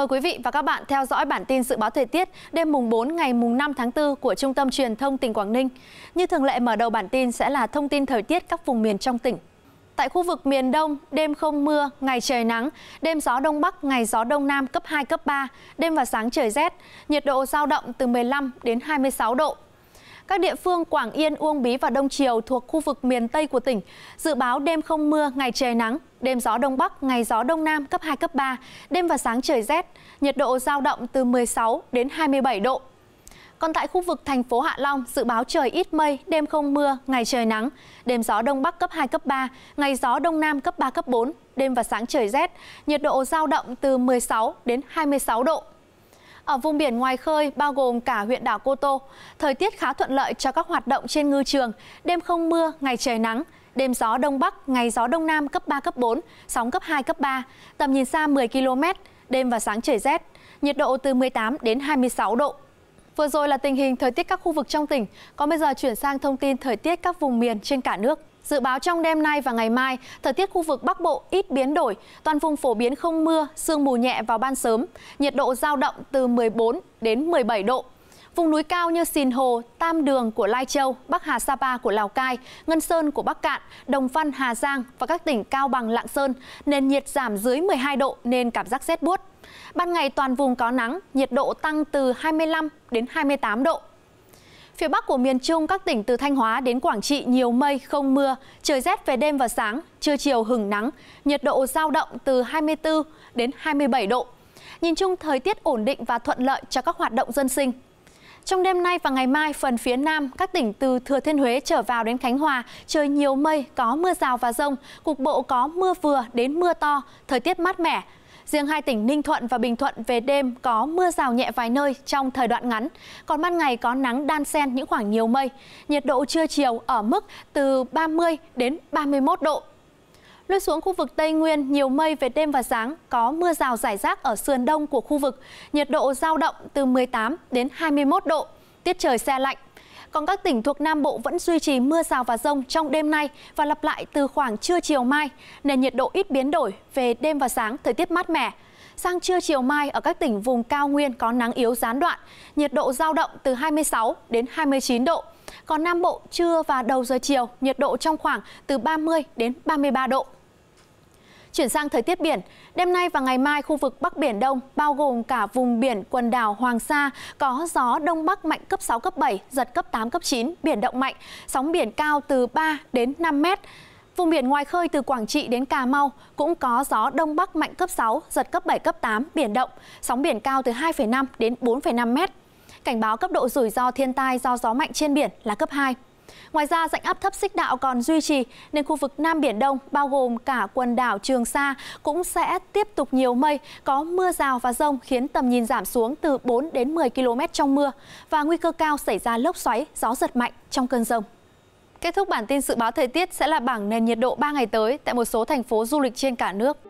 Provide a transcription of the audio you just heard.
Mời quý vị và các bạn theo dõi bản tin dự báo thời tiết đêm mùng 4 ngày mùng 5 tháng 4 của Trung tâm Truyền thông tỉnh Quảng Ninh. Như thường lệ mở đầu bản tin sẽ là thông tin thời tiết các vùng miền trong tỉnh. Tại khu vực miền Đông, đêm không mưa, ngày trời nắng, đêm gió Đông Bắc, ngày gió Đông Nam cấp 2, cấp 3, đêm và sáng trời rét, nhiệt độ giao động từ 15 đến 26 độ. Các địa phương Quảng Yên, Uông Bí và Đông Triều thuộc khu vực miền Tây của tỉnh. Dự báo đêm không mưa, ngày trời nắng, đêm gió Đông Bắc, ngày gió Đông Nam cấp 2, cấp 3, đêm và sáng trời rét, nhiệt độ giao động từ 16 đến 27 độ. Còn tại khu vực thành phố Hạ Long, dự báo trời ít mây, đêm không mưa, ngày trời nắng, đêm gió Đông Bắc cấp 2, cấp 3, ngày gió Đông Nam cấp 3, cấp 4, đêm và sáng trời rét, nhiệt độ giao động từ 16 đến 26 độ. Ở vùng biển ngoài khơi, bao gồm cả huyện đảo Cô Tô, thời tiết khá thuận lợi cho các hoạt động trên ngư trường, đêm không mưa, ngày trời nắng, đêm gió đông bắc, ngày gió đông nam cấp 3, cấp 4, sóng cấp 2, cấp 3, tầm nhìn xa 10 km, đêm và sáng trời rét, nhiệt độ từ 18 đến 26 độ. Vừa rồi là tình hình thời tiết các khu vực trong tỉnh, còn bây giờ chuyển sang thông tin thời tiết các vùng miền trên cả nước. Dự báo trong đêm nay và ngày mai, thời tiết khu vực Bắc Bộ ít biến đổi, toàn vùng phổ biến không mưa, sương mù nhẹ vào ban sớm, nhiệt độ giao động từ 14 đến 17 độ. Vùng núi cao như Sìn Hồ, Tam Đường của Lai Châu, Bắc Hà Sapa của Lào Cai, Ngân Sơn của Bắc Cạn, Đồng Văn Hà Giang và các tỉnh Cao Bằng Lạng Sơn, nền nhiệt giảm dưới 12 độ nên cảm giác rét buốt. Ban ngày toàn vùng có nắng, nhiệt độ tăng từ 25 đến 28 độ. Phía Bắc của miền Trung, các tỉnh từ Thanh Hóa đến Quảng Trị nhiều mây, không mưa, trời rét về đêm và sáng, trưa chiều hừng nắng, nhiệt độ giao động từ 24 đến 27 độ. Nhìn chung thời tiết ổn định và thuận lợi cho các hoạt động dân sinh. Trong đêm nay và ngày mai, phần phía Nam, các tỉnh từ Thừa Thiên Huế trở vào đến Khánh Hòa, trời nhiều mây, có mưa rào và rông, cục bộ có mưa vừa đến mưa to, thời tiết mát mẻ. Riêng hai tỉnh Ninh Thuận và Bình Thuận về đêm có mưa rào nhẹ vài nơi trong thời đoạn ngắn, còn ban ngày có nắng đan xen những khoảng nhiều mây. Nhiệt độ trưa chiều ở mức từ 30 đến 31 độ. Lướt xuống khu vực Tây Nguyên, nhiều mây về đêm và sáng, có mưa rào rải rác ở sườn đông của khu vực. Nhiệt độ giao động từ 18 đến 21 độ, tiết trời xe lạnh. Còn các tỉnh thuộc Nam Bộ vẫn duy trì mưa rào và rông trong đêm nay và lặp lại từ khoảng trưa chiều mai, nên nhiệt độ ít biến đổi về đêm và sáng, thời tiết mát mẻ. Sang trưa chiều mai ở các tỉnh vùng cao nguyên có nắng yếu gián đoạn, nhiệt độ giao động từ 26 đến 29 độ. Còn Nam Bộ trưa và đầu giờ chiều, nhiệt độ trong khoảng từ 30 đến 33 độ. Chuyển sang thời tiết biển, đêm nay và ngày mai khu vực Bắc Biển Đông, bao gồm cả vùng biển quần đảo Hoàng Sa, có gió Đông Bắc mạnh cấp 6, cấp 7, giật cấp 8, cấp 9, biển động mạnh, sóng biển cao từ 3 đến 5 mét. Vùng biển ngoài khơi từ Quảng Trị đến Cà Mau cũng có gió đông bắc mạnh cấp 6, giật cấp 7, cấp 8, biển động, sóng biển cao từ 2,5 đến 4,5 mét. Cảnh báo cấp độ rủi ro thiên tai do gió mạnh trên biển là cấp 2. Ngoài ra, dạnh áp thấp xích đạo còn duy trì nên khu vực Nam Biển Đông bao gồm cả quần đảo Trường Sa cũng sẽ tiếp tục nhiều mây, có mưa rào và rông khiến tầm nhìn giảm xuống từ 4 đến 10 km trong mưa và nguy cơ cao xảy ra lốc xoáy, gió giật mạnh trong cơn rông. Kết thúc bản tin dự báo thời tiết sẽ là bảng nền nhiệt độ 3 ngày tới tại một số thành phố du lịch trên cả nước.